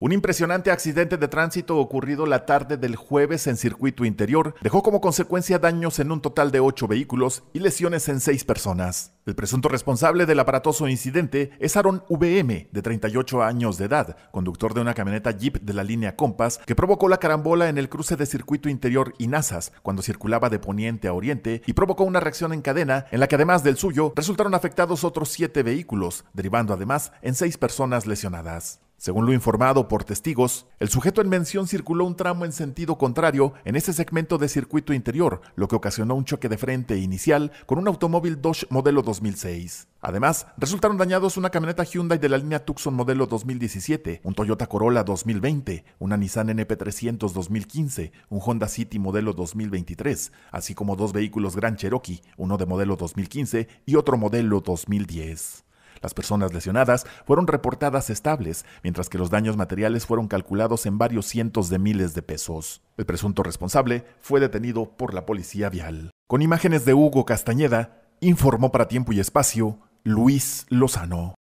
Un impresionante accidente de tránsito ocurrido la tarde del jueves en circuito interior dejó como consecuencia daños en un total de ocho vehículos y lesiones en seis personas. El presunto responsable del aparatoso incidente es Aaron VM, de 38 años de edad, conductor de una camioneta Jeep de la línea Compass, que provocó la carambola en el cruce de circuito interior y Nazas cuando circulaba de poniente a oriente y provocó una reacción en cadena en la que además del suyo resultaron afectados otros siete vehículos, derivando además en seis personas lesionadas. Según lo informado por testigos, el sujeto en mención circuló un tramo en sentido contrario en ese segmento de circuito interior, lo que ocasionó un choque de frente inicial con un automóvil Dodge modelo 2006. Además, resultaron dañados una camioneta Hyundai de la línea Tucson modelo 2017, un Toyota Corolla 2020, una Nissan NP300 2015, un Honda City modelo 2023, así como dos vehículos Grand Cherokee, uno de modelo 2015 y otro modelo 2010. Las personas lesionadas fueron reportadas estables, mientras que los daños materiales fueron calculados en varios cientos de miles de pesos. El presunto responsable fue detenido por la policía vial. Con imágenes de Hugo Castañeda, informó para tiempo y espacio Luis Lozano.